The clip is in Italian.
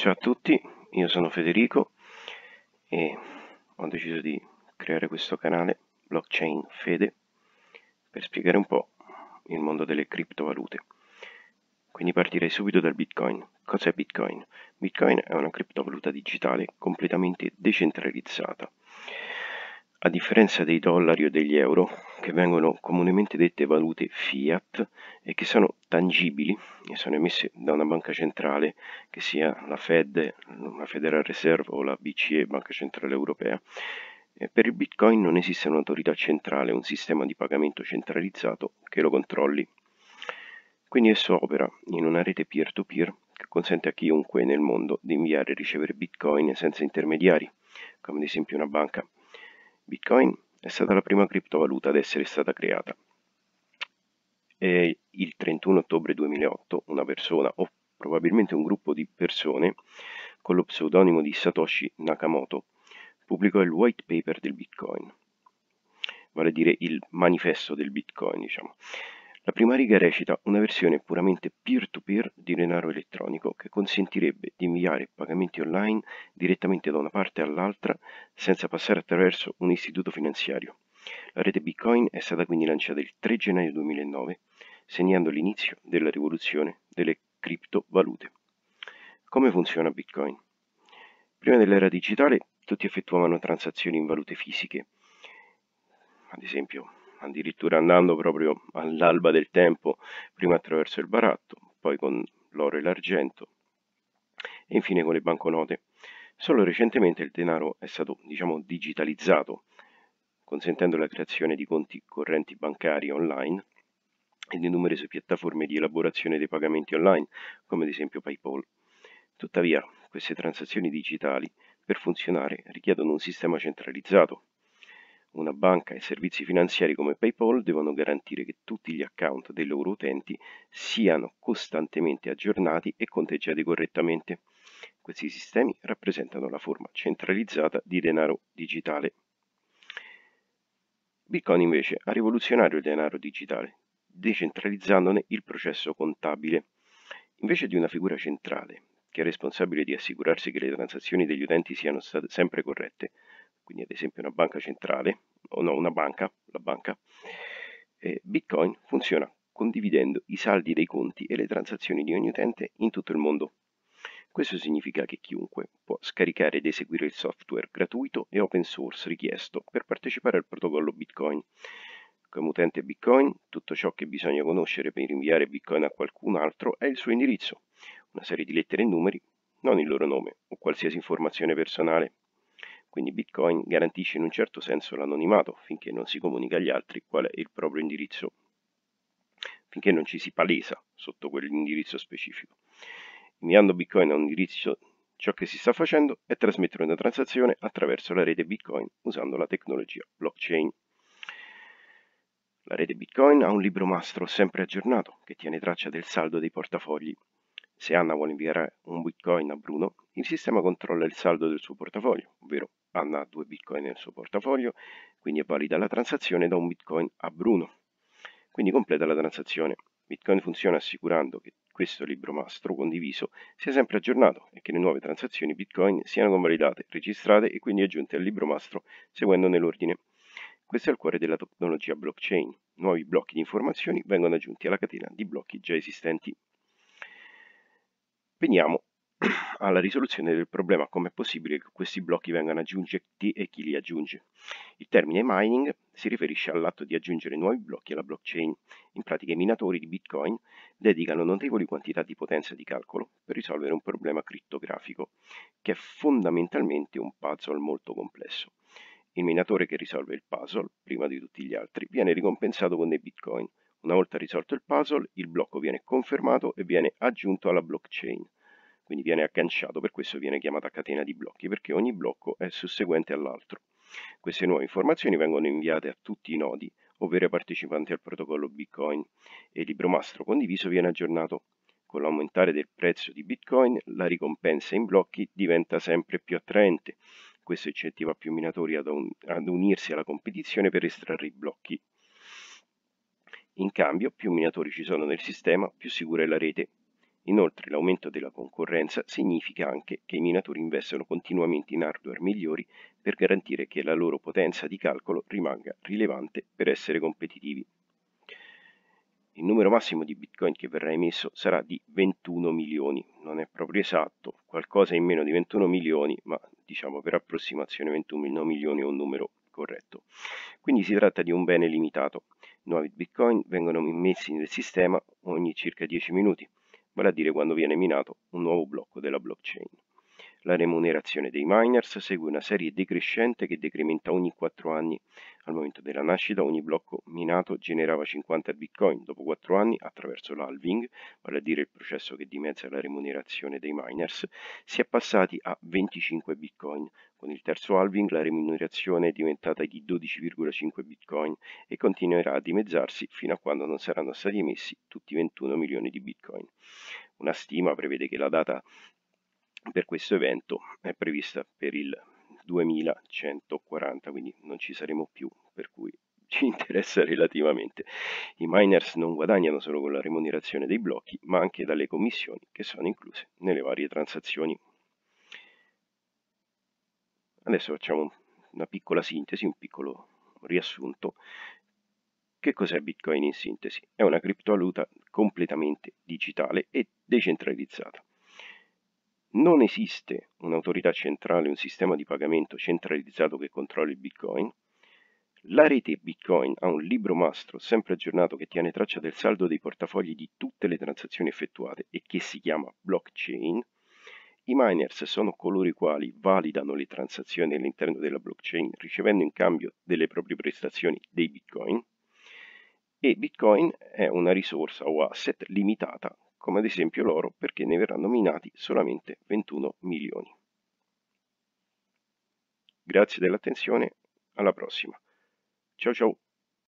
Ciao a tutti, io sono Federico e ho deciso di creare questo canale Blockchain Fede per spiegare un po' il mondo delle criptovalute. Quindi partirei subito dal Bitcoin. Cos'è Bitcoin? Bitcoin è una criptovaluta digitale completamente decentralizzata a differenza dei dollari o degli euro, che vengono comunemente dette valute fiat e che sono tangibili e sono emesse da una banca centrale, che sia la Fed, la Federal Reserve o la BCE, Banca Centrale Europea, eh, per il Bitcoin non esiste un'autorità centrale, un sistema di pagamento centralizzato che lo controlli. Quindi esso opera in una rete peer-to-peer che consente a chiunque nel mondo di inviare e ricevere Bitcoin senza intermediari, come ad esempio una banca Bitcoin è stata la prima criptovaluta ad essere stata creata. E il 31 ottobre 2008 una persona o probabilmente un gruppo di persone con lo pseudonimo di Satoshi Nakamoto pubblicò il white paper del Bitcoin, vale a dire il manifesto del Bitcoin, diciamo, la prima riga recita una versione puramente peer-to-peer di denaro elettronico che consentirebbe di inviare pagamenti online direttamente da una parte all'altra senza passare attraverso un istituto finanziario. La rete Bitcoin è stata quindi lanciata il 3 gennaio 2009, segnando l'inizio della rivoluzione delle criptovalute. Come funziona Bitcoin? Prima dell'era digitale tutti effettuavano transazioni in valute fisiche, ad esempio addirittura andando proprio all'alba del tempo, prima attraverso il baratto, poi con l'oro e l'argento e infine con le banconote. Solo recentemente il denaro è stato, diciamo, digitalizzato, consentendo la creazione di conti correnti bancari online e di numerose piattaforme di elaborazione dei pagamenti online, come ad esempio PayPal. Tuttavia, queste transazioni digitali, per funzionare, richiedono un sistema centralizzato, una banca e servizi finanziari come PayPal devono garantire che tutti gli account dei loro utenti siano costantemente aggiornati e conteggiati correttamente. Questi sistemi rappresentano la forma centralizzata di denaro digitale. Bitcoin invece ha rivoluzionato il denaro digitale, decentralizzandone il processo contabile. Invece di una figura centrale, che è responsabile di assicurarsi che le transazioni degli utenti siano state sempre corrette, quindi ad esempio una banca centrale, o no, una banca, la banca, eh, Bitcoin funziona condividendo i saldi dei conti e le transazioni di ogni utente in tutto il mondo. Questo significa che chiunque può scaricare ed eseguire il software gratuito e open source richiesto per partecipare al protocollo Bitcoin. Come utente Bitcoin, tutto ciò che bisogna conoscere per inviare Bitcoin a qualcun altro è il suo indirizzo, una serie di lettere e numeri, non il loro nome o qualsiasi informazione personale. Quindi Bitcoin garantisce in un certo senso l'anonimato finché non si comunica agli altri qual è il proprio indirizzo, finché non ci si palesa sotto quell'indirizzo specifico. Inviando Bitcoin a un indirizzo Ciò che si sta facendo è trasmettere una transazione attraverso la rete Bitcoin usando la tecnologia blockchain. La rete Bitcoin ha un libro mastro sempre aggiornato che tiene traccia del saldo dei portafogli se Anna vuole inviare un bitcoin a Bruno, il sistema controlla il saldo del suo portafoglio, ovvero Anna ha due bitcoin nel suo portafoglio, quindi è valida la transazione da un bitcoin a Bruno. Quindi completa la transazione. Bitcoin funziona assicurando che questo libro mastro condiviso sia sempre aggiornato e che le nuove transazioni Bitcoin siano convalidate, registrate e quindi aggiunte al libro mastro seguendo nell'ordine. Questo è il cuore della tecnologia blockchain. Nuovi blocchi di informazioni vengono aggiunti alla catena di blocchi già esistenti. Veniamo alla risoluzione del problema come è possibile che questi blocchi vengano aggiunti e chi li aggiunge. Il termine mining si riferisce all'atto di aggiungere nuovi blocchi alla blockchain. In pratica i minatori di Bitcoin dedicano notevoli quantità di potenza di calcolo per risolvere un problema criptografico che è fondamentalmente un puzzle molto complesso. Il minatore che risolve il puzzle, prima di tutti gli altri, viene ricompensato con dei Bitcoin una volta risolto il puzzle, il blocco viene confermato e viene aggiunto alla blockchain, quindi viene agganciato, per questo viene chiamata catena di blocchi, perché ogni blocco è susseguente all'altro. Queste nuove informazioni vengono inviate a tutti i nodi, ovvero partecipanti al protocollo Bitcoin, e il libro mastro condiviso viene aggiornato. Con l'aumentare del prezzo di Bitcoin, la ricompensa in blocchi diventa sempre più attraente. Questo incentiva più minatori ad, un ad unirsi alla competizione per estrarre i blocchi. In cambio, più minatori ci sono nel sistema, più sicura è la rete. Inoltre l'aumento della concorrenza significa anche che i minatori investono continuamente in hardware migliori per garantire che la loro potenza di calcolo rimanga rilevante per essere competitivi. Il numero massimo di bitcoin che verrà emesso sarà di 21 milioni, non è proprio esatto, qualcosa in meno di 21 milioni, ma diciamo per approssimazione 21 milioni è un numero corretto. Quindi si tratta di un bene limitato nuovi bitcoin vengono immessi nel sistema ogni circa 10 minuti, vale a dire quando viene minato un nuovo blocco della blockchain. La remunerazione dei miners segue una serie decrescente che decrementa ogni 4 anni. Al momento della nascita ogni blocco minato generava 50 bitcoin, dopo 4 anni attraverso l'halving, vale a dire il processo che dimezza la remunerazione dei miners, si è passati a 25 bitcoin. Con il terzo halving la remunerazione è diventata di 12,5 bitcoin e continuerà a dimezzarsi fino a quando non saranno stati emessi tutti i 21 milioni di bitcoin. Una stima prevede che la data per questo evento è prevista per il 2140, quindi non ci saremo più, per cui ci interessa relativamente. I miners non guadagnano solo con la remunerazione dei blocchi, ma anche dalle commissioni che sono incluse nelle varie transazioni. Adesso facciamo una piccola sintesi, un piccolo riassunto. Che cos'è Bitcoin in sintesi? È una criptovaluta completamente digitale e decentralizzata non esiste un'autorità centrale, un sistema di pagamento centralizzato che controlli il Bitcoin. La rete Bitcoin ha un libro mastro sempre aggiornato che tiene traccia del saldo dei portafogli di tutte le transazioni effettuate e che si chiama blockchain. I miners sono coloro i quali validano le transazioni all'interno della blockchain ricevendo in cambio delle proprie prestazioni dei Bitcoin e Bitcoin è una risorsa o asset limitata, come ad esempio l'oro, perché ne verranno minati solamente 21 milioni. Grazie dell'attenzione, alla prossima. Ciao ciao!